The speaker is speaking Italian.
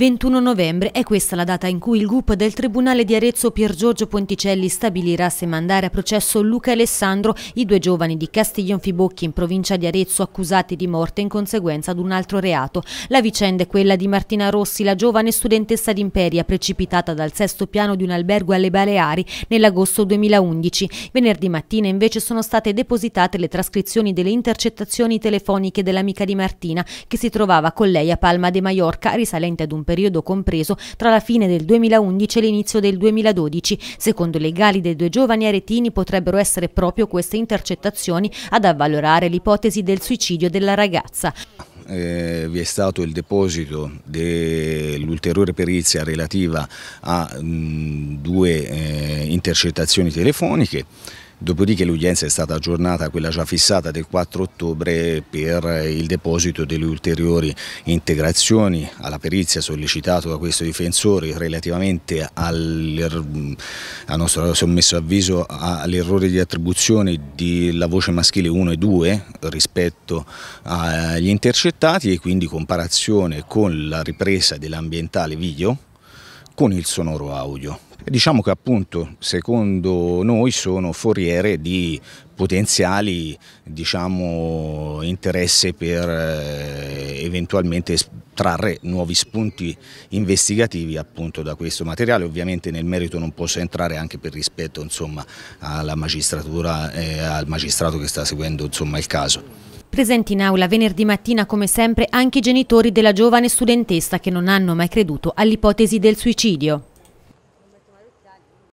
21 novembre è questa la data in cui il GUP del Tribunale di Arezzo Pier Giorgio Ponticelli stabilirà se mandare a processo Luca e Alessandro, i due giovani di Castiglion Fibocchi in provincia di Arezzo accusati di morte in conseguenza ad un altro reato. La vicenda è quella di Martina Rossi, la giovane studentessa d'Imperia precipitata dal sesto piano di un albergo alle Baleari nell'agosto 2011. Venerdì mattina invece sono state depositate le trascrizioni delle intercettazioni telefoniche dell'amica di Martina che si trovava con lei a Palma de Mallorca risalente ad un periodo compreso tra la fine del 2011 e l'inizio del 2012. Secondo i legali dei due giovani aretini potrebbero essere proprio queste intercettazioni ad avvalorare l'ipotesi del suicidio della ragazza. Eh, vi è stato il deposito dell'ulteriore perizia relativa a mh, mm, due eh, intercettazioni telefoniche Dopodiché l'udienza è stata aggiornata, quella già fissata del 4 ottobre, per il deposito delle ulteriori integrazioni alla perizia sollecitato da questo difensore relativamente al, a nostro sommesso avviso all'errore di attribuzione della voce maschile 1 e 2 rispetto agli intercettati e quindi comparazione con la ripresa dell'ambientale video con il sonoro audio. Diciamo che appunto secondo noi sono foriere di potenziali diciamo, interesse per eh, eventualmente trarre nuovi spunti investigativi appunto da questo materiale. Ovviamente nel merito non posso entrare anche per rispetto insomma, alla magistratura e eh, al magistrato che sta seguendo insomma, il caso. Presenti in aula venerdì mattina come sempre anche i genitori della giovane studentessa che non hanno mai creduto all'ipotesi del suicidio.